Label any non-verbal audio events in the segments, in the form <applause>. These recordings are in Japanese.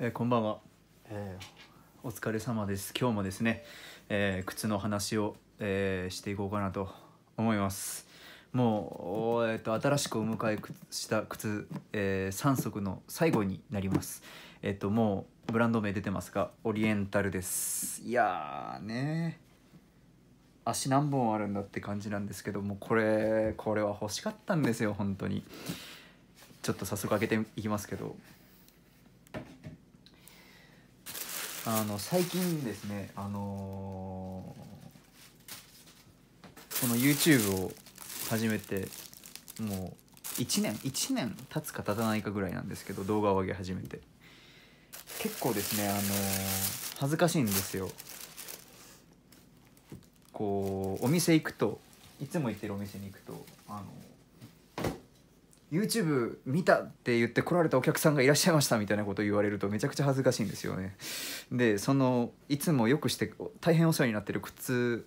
えー、こんばんは、えー、お疲れ様です今日もですね、えー、靴の話を、えー、していこうかなと思いますもう、えっと、新しくお迎えした靴、えー、3足の最後になりますえっ、ともうブランド名出てますがオリエンタルですいやーね足何本あるんだって感じなんですけどもこれこれは欲しかったんですよ本当にちょっと早速開けていきますけどあの最近ですねあのー、この YouTube を始めてもう1年1年経つか経たないかぐらいなんですけど動画を上げ始めて結構ですねあのー、恥ずかしいんですよこうお店行くといつも行ってるお店に行くとあのー YouTube 見たって言って来られたお客さんがいらっしゃいましたみたいなことを言われるとめちゃくちゃ恥ずかしいんですよね。でそのいつもよくして大変お世話になってる靴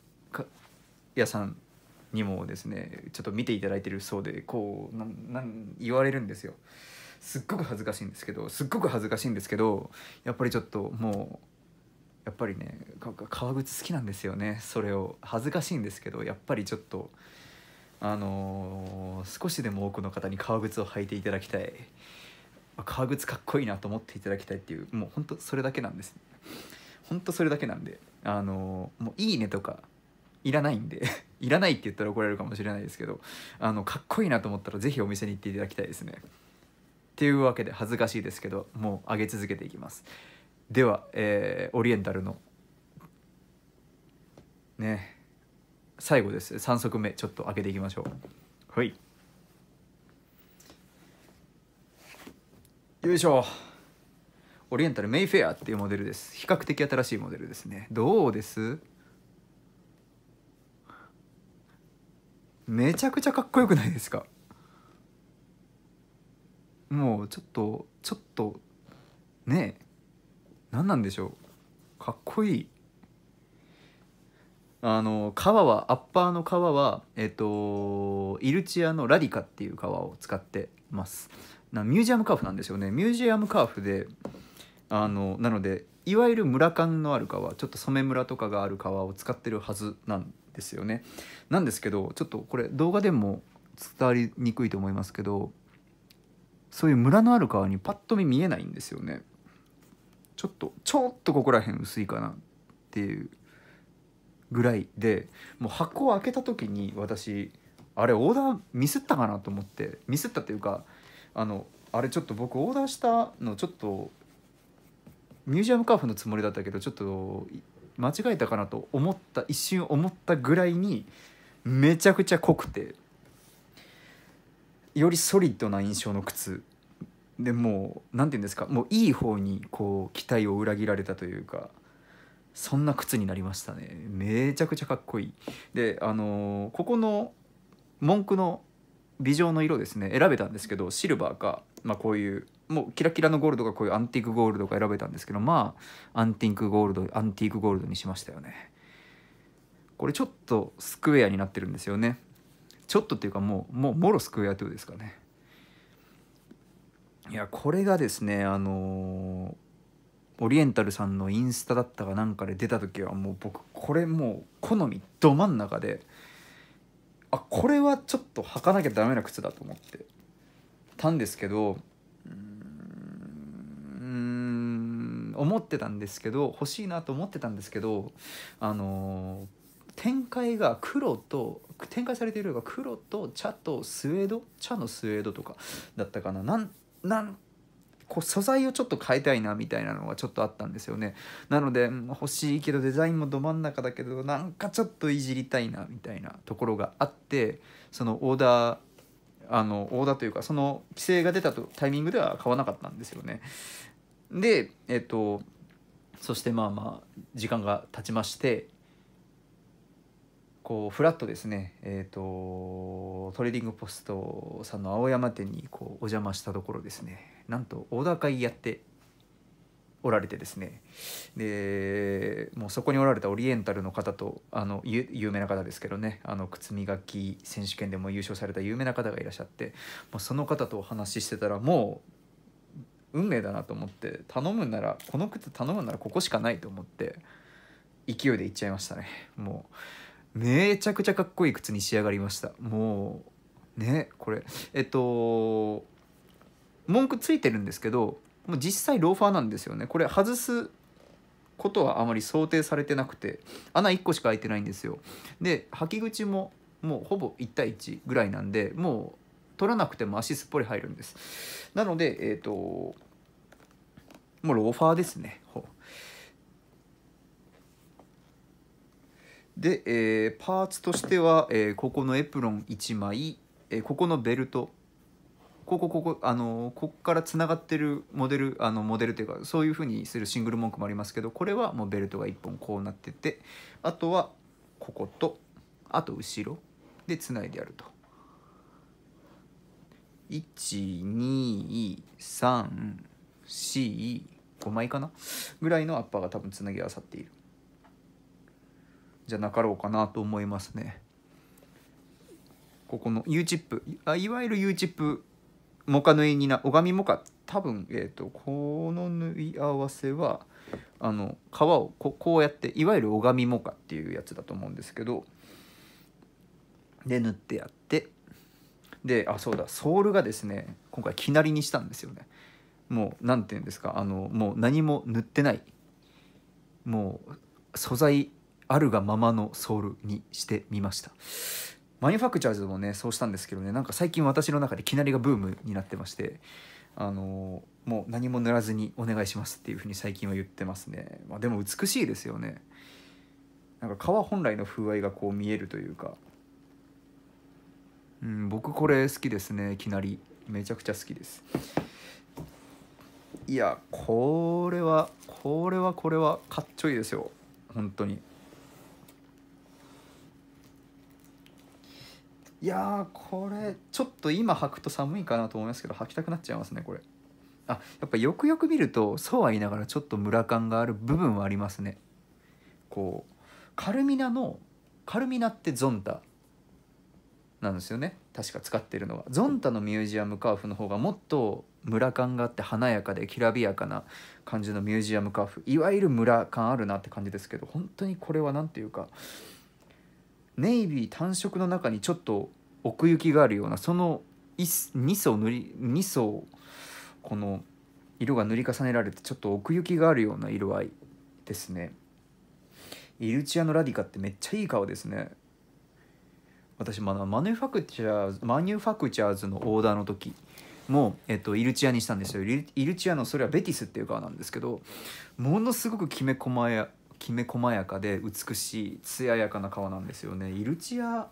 屋さんにもですねちょっと見ていただいてるそうでこうなん言われるんですよ。すっごく恥ずかしいんですけどすっごく恥ずかしいんですけどやっぱりちょっともうやっぱりね革靴好きなんですよねそれを恥ずかしいんですけどやっぱりちょっと。あのー、少しでも多くの方に革靴を履いていただきたい革靴かっこいいなと思っていただきたいっていうもうほんとそれだけなんですほんとそれだけなんであのー、もう「いいね」とかいらないんで <laughs> いらないって言ったら怒られるかもしれないですけどあのかっこいいなと思ったら是非お店に行っていただきたいですねっていうわけで恥ずかしいですけどもう上げ続けていきますでは、えー、オリエンタルのね最後です3足目ちょっと開けていきましょうはいよいしょオリエンタルメイフェアっていうモデルです比較的新しいモデルですねどうですめちゃくちゃかっこよくないですかもうちょっとちょっとねえ何なんでしょうかっこいいあの川はアッパーの皮はえっとイルチアのラディカっていう皮を使ってますなミュージアムカーフなんですよねミュージアムカーフであのなのでいわゆる村感のある川ちょっと染めとかがある川を使ってるはずなんですよねなんですけどちょっとこれ動画でも伝わりにくいと思いますけどそういう村のある川にパッと見見えないんですよねちょっとちょっとここら辺薄いかなっていうぐらいでもう箱を開けた時に私あれオーダーミスったかなと思ってミスったっていうかあのあれちょっと僕オーダーしたのちょっとミュージアムカーフのつもりだったけどちょっと間違えたかなと思った一瞬思ったぐらいにめちゃくちゃ濃くてよりソリッドな印象の靴でもう何て言うんですかもういい方にこう期待を裏切られたというかそんな靴になりましたねめちゃくちゃかっこいいであのー、ここの文句の美状の色ですね選べたんですけどシルバーか、まあ、こういうもうキラキラのゴールドがこういうアンティークゴールドが選べたんですけどまあアンティークゴールドアンティークゴールドにしましたよねこれちょっとスクエアになってるんですよねちょっとっていうかもうもうもろスクエアというですかねいやこれがですねあのーオリエンタルさんのインスタだったかなんかで出た時はもう僕これもう好みど真ん中であこれはちょっと履かなきゃダメな靴だと思ってたんですけどうん思ってたんですけど欲しいなと思ってたんですけどあのー、展開が黒と展開されているのが黒と茶とスウェード茶のスウェードとかだったかななんなんこう素材をちょっと変えたいなみたいなのがちょっとあったんですよねなので欲しいけどデザインもど真ん中だけどなんかちょっといじりたいなみたいなところがあってそのオーダーあのオーダーというかその規制が出たとタイミングでは買わなかったんですよねでえっとそしてまあまあ時間が経ちましてこうフラットですね、えーとトレーディングポストさんの青山店にこうお邪魔したところですねなんとオーダー会やっておられてですねでもうそこにおられたオリエンタルの方とあの有名な方ですけどねあの靴磨き選手権でも優勝された有名な方がいらっしゃってもうその方とお話ししてたらもう運命だなと思って頼むならこの靴頼むならここしかないと思って勢いでいっちゃいましたねもうめちゃくちゃかっこいい靴に仕上がりましたもうねこれえっと文句ついてるんですけどもう実際ローファーなんですよねこれ外すことはあまり想定されてなくて穴1個しか開いてないんですよで履き口ももうほぼ1対1ぐらいなんでもう取らなくても足すっぽり入るんですなのでえっ、ー、ともうローファーですねで、えー、パーツとしては、えー、ここのエプロン1枚、えー、ここのベルトここここあのここからつながってるモデルあのモデルというかそういうふうにするシングル文句もありますけどこれはもうベルトが1本こうなっててあとはこことあと後ろでつないでやると。1234 5枚かなぐらいのアッパーが多分つなぎ合わさっているじゃなかろうかなと思いますねここの U チップあいわゆる U チップモカ縫いにな拝みモカ多分、えーと、この縫い合わせはあの皮をここうやっていわゆる拝みモカっていうやつだと思うんですけどで縫ってやってであそうだソールがですね今回きなりにしたんですよねもう何て言うんですかあのもう何も塗ってないもう素材あるがままのソールにしてみましたマニュファクチャーズもねそうしたんですけどねなんか最近私の中できなりがブームになってましてあのもう何も塗らずにお願いしますっていうふうに最近は言ってますね、まあ、でも美しいですよねなんか皮本来の風合いがこう見えるというかうん僕これ好きですねきなりめちゃくちゃ好きですいやこれはこれはこれはかっちょいいですよ本当にいやこれちょっと今履くと寒いかなと思いますけど履きたくなっちゃいますねこれあやっぱよくよく見るとそうは言いながらちょっとムラ感がある部分はありますねこうカルミナのカルミナってゾンタなんですよね確か使ってるのはゾンタのミュージアムカーフの方がもっとムラ感があって華やかできらびやかな感じのミュージアムカーフいわゆるムラ感あるなって感じですけど本当にこれは何ていうかネイビー単色の中にちょっと奥行きがあるようなその2層塗り2層この色が塗り重ねられてちょっと奥行きがあるような色合いですねイルチアのラディカってめっちゃいい顔ですね私マニュファクチャーズマニュファクチャーズのオーダーの時も、えっと、イルチアにしたんですよイルチアのそれはベティスっていう側なんですけどものすごくきめ細やきめ細やかで美しい艶やかな川なんですよねイルチアっ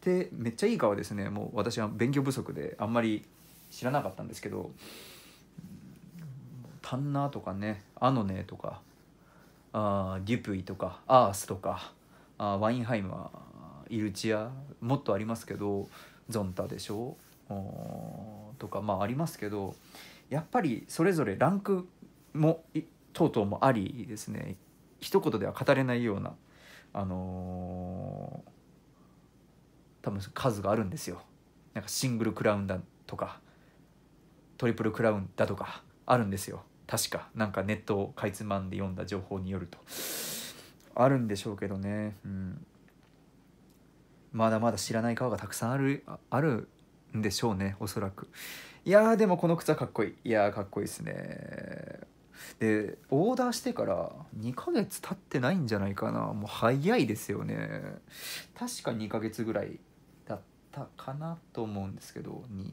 てめっちゃいい川ですねもう私は勉強不足であんまり知らなかったんですけどタンナーとかねアノネとかあデュプイとかアースとかあワインハイマはイルチアもっとありますけどゾンタでしょとかまあありますけどやっぱりそれぞれランクもとうとうもありですね一言では語れないような、あのー、多分数があるんですよ。なんかシングルクラウンだとかトリプルクラウンだとかあるんですよ。確かなんかネットをかいつまんで読んだ情報によるとあるんでしょうけどね、うん、まだまだ知らない顔がたくさんあるあるんでしょうねおそらくいやでもこの靴はかっこいいいやかっこいいですねでオーダーしてから2ヶ月経ってないんじゃないかなもう早いですよね確か2ヶ月ぐらいだったかなと思うんですけどに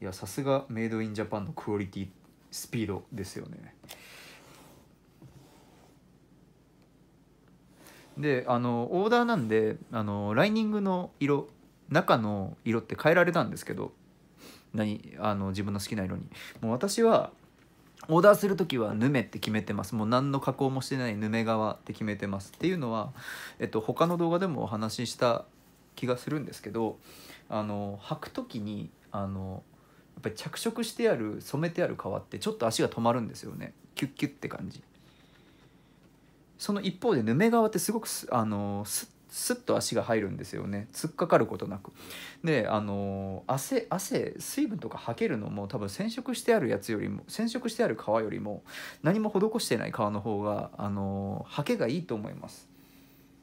いやさすがメイドインジャパンのクオリティスピードですよねであのオーダーなんであのライニングの色中の色って変えられたんですけど何あの自分の好きな色にもう私はオーダーする時は「ヌメ」って決めてますもう何の加工もしてない「ヌメ側」って決めてますっていうのは、えっと、他の動画でもお話しした気がするんですけどあの履く時にあのやっぱり着色してある染めてある革ってちょっと足が止まるんですよねキュッキュッって感じその一方でヌメ革ってすごくあのスッスッと足が入るんですよね突っかかることなくであの汗汗水分とかはけるのも多分染色してあるやつよりも染色してある皮よりも何も施してない皮の方があのはけがいいと思います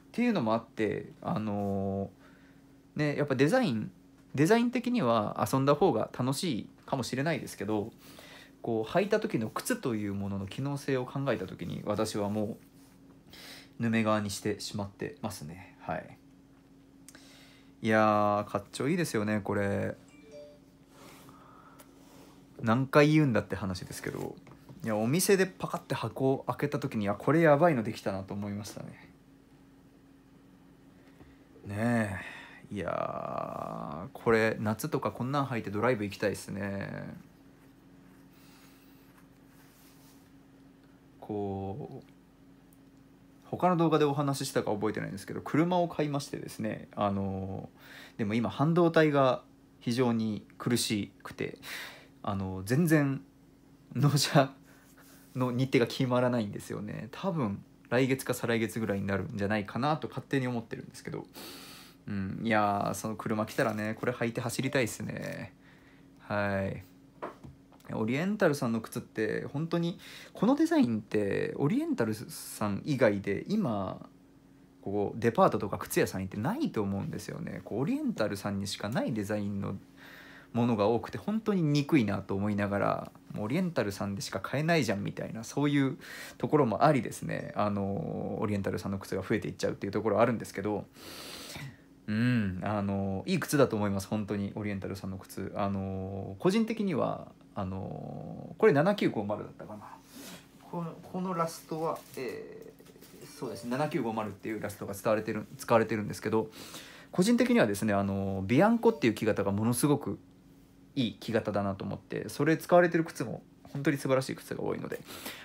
っていうのもあってあのねやっぱデザインデザイン的には遊んだ方が楽しいかもしれないですけどこう履いた時の靴というものの機能性を考えた時に私はもうヌメ側にしてしまってますね。はいいやかっちょいいですよねこれ何回言うんだって話ですけどいやお店でパカって箱を開けた時にあこれやばいのできたなと思いましたねねえいやこれ夏とかこんなん履いてドライブ行きたいですねこう他の動画でお話ししたか覚えてないんですけど車を買いましてですねあのでも今半導体が非常に苦しくてあの全然納車の日程が決まらないんですよね多分来月か再来月ぐらいになるんじゃないかなと勝手に思ってるんですけど、うん、いやその車来たらねこれ履いて走りたいっすねはい。オリエンタルさんの靴って本当にこのデザインってオリエンタルさん以外で今ここデパートとか靴屋さん行ってないと思うんですよねこうオリエンタルさんにしかないデザインのものが多くて本当に憎いなと思いながらオリエンタルさんでしか買えないじゃんみたいなそういうところもありですねあのオリエンタルさんの靴が増えていっちゃうっていうところはあるんですけどうんあのいい靴だと思います本当にオリエンタルさんの靴あの個人的にはあのこれ7950だったかなこのこのラストは、えー、そうですね7950っていうラストが使われてる使われてるんですけど個人的にはですねあのビアンコっていう木型がものすごくいい木型だなと思ってそれ使われてる靴も本当に素晴らしい靴が多いので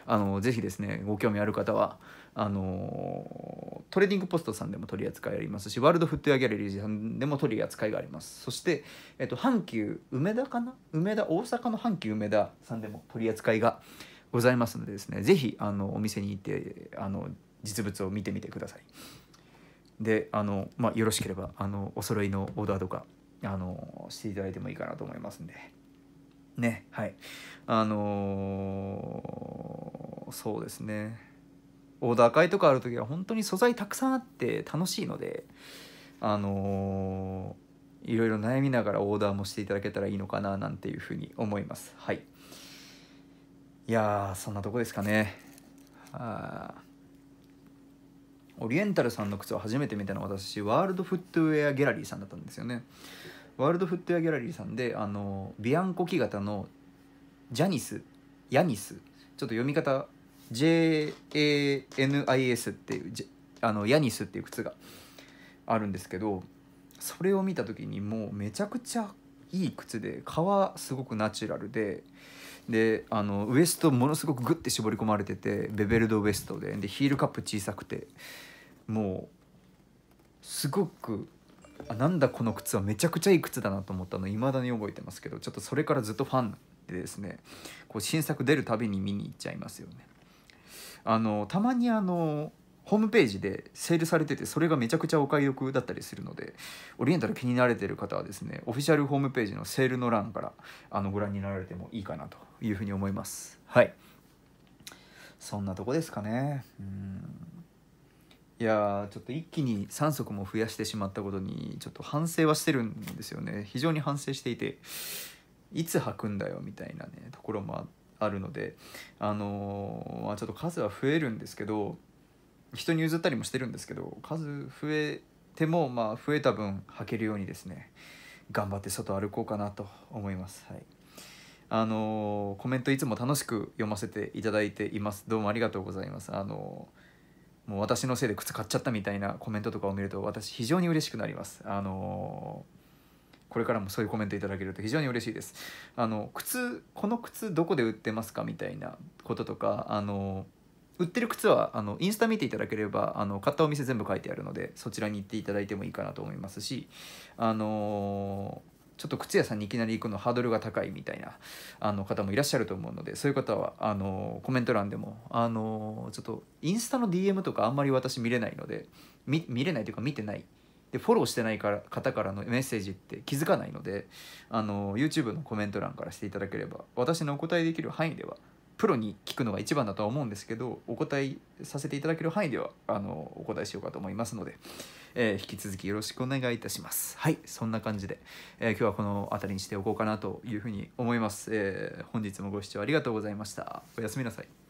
あのぜひですねご興味ある方はあのトレーディングポストさんでも取り扱いありますしワールドフットヤェギャラリーさんでも取り扱いがありますそして、えっと、阪急梅田かな梅田大阪の阪急梅田さんでも取り扱いがございますのでですね是非あのお店に行ってあの実物を見てみてくださいであの、まあ、よろしければあのお揃いのオーダーとかあのしていただいてもいいかなと思いますんでねはいあのー、そうですねオーダー会とかある時は本当に素材たくさんあって楽しいのであのー、いろいろ悩みながらオーダーもしていただけたらいいのかななんていうふうに思いますはいいやそんなとこですかねあオリエンタルさんの靴を初めて見たのは私ワールドフットウェアギャラリーさんだったんですよねワールドフットウェアギャラリーさんであのビアンコ木型のジャニスヤニスちょっと読み方 JANIS っていう、あのヤニスっていう靴があるんですけどそれを見た時にもうめちゃくちゃいい靴で革すごくナチュラルでであのウエストものすごくグッて絞り込まれててベベルドウエストででヒールカップ小さくてもうすごくあなんだこの靴はめちゃくちゃいい靴だなと思ったの未だに覚えてますけどちょっとそれからずっとファンでですねこう新作出るたびに見に行っちゃいますよね。あのたまにあのホームページでセールされててそれがめちゃくちゃお買い得だったりするのでオリエンタル気になれてる方はですねオフィシャルホームページのセールの欄からあのご覧になられてもいいかなというふうに思いますはいそんなとこですかねうんいやちょっと一気に3足も増やしてしまったことにちょっと反省はしてるんですよね非常に反省していていつ履くんだよみたいなねところもあってあるので、あのまあ、ちょっと数は増えるんですけど人に譲ったりもしてるんですけど数増えてもまあ増えた分履けるようにですね頑張って外歩こうかなと思います。はいあのコメントいつも楽しく読ませていただいています。どうもありがとうございます。あのもう私のせいで靴買っちゃったみたいなコメントとかを見ると私非常に嬉しくなります。あのーこれからもそういうコメントいただけると非常に嬉しいですあの靴この靴どこで売ってますかみたいなこととかあの売ってる靴はあのインスタ見ていただければあの買ったお店全部書いてあるのでそちらに行っていただいてもいいかなと思いますしあのちょっと靴屋さんにいきなり行くのハードルが高いみたいなあの方もいらっしゃると思うのでそういう方はあのコメント欄でもあのちょっとインスタの DM とかあんまり私見れないので見れないというか見てないでフォローしてないから方からのメッセージって気づかないのであの YouTube のコメント欄からしていただければ私のお答えできる範囲ではプロに聞くのが一番だとは思うんですけどお答えさせていただける範囲ではあのお答えしようかと思いますので、えー、引き続きよろしくお願いいたしますはいそんな感じで、えー、今日はこの辺りにしておこうかなというふうに思います、えー、本日もご視聴ありがとうございましたおやすみなさい